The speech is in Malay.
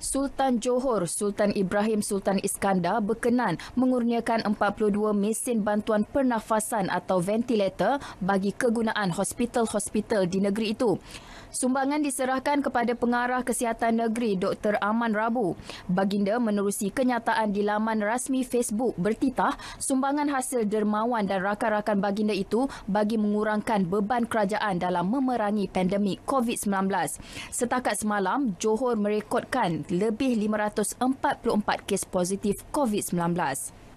Sultan Johor Sultan Ibrahim Sultan Iskandar berkenan mengurniakan 42 mesin bantuan pernafasan atau ventilator bagi kegunaan hospital-hospital di negeri itu. Sumbangan diserahkan kepada Pengarah Kesihatan Negeri Dr. Aman Rabu. Baginda menerusi kenyataan di laman rasmi Facebook bertitah sumbangan hasil dermawan dan rakan-rakan baginda itu bagi mengurangkan beban kerajaan dalam memerangi pandemik COVID-19. Setakat semalam, Johor merekodkan lebih 544 kes positif COVID-19.